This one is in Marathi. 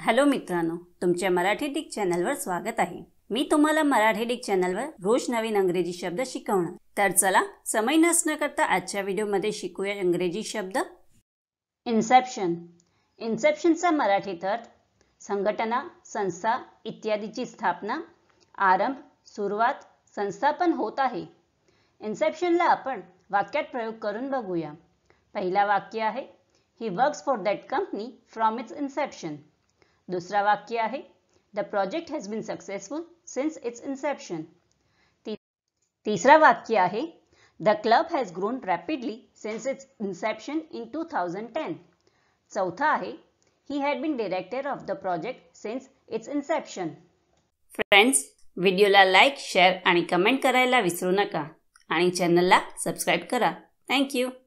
हॅलो मित्रांनो तुमच्या मराठी डिक चॅनलवर स्वागत आहे मी तुम्हाला मराठी डिक चॅनलवर रोज नवीन अंग्रेजी शब्द शिकवणार तर चला समय नसण्याकरता करता आजच्या व्हिडिओमध्ये शिकूया इंग्रजी शब्द इन्सेप्शन इन्सेप्शनचा मराठीत अर्थ संघटना संस्था इत्यादीची स्थापना आरंभ सुरुवात संस्थापन होत आहे इन्सेप्शनला आपण वाक्यात प्रयोग करून बघूया पहिला वाक्य आहे he works for that company from its inception दुसरा वाक्य आहे the project has been successful since its inception तिसरा वाक्य आहे the club has grown rapidly since its inception in two thousand ten चौथा आहे he had been director of the project since its inception friends व्हिडिओला लाईक शेअर आणि कमेंट करायला विसरू नका आणि चॅनलला सबस्क्राईब करा थँक्यू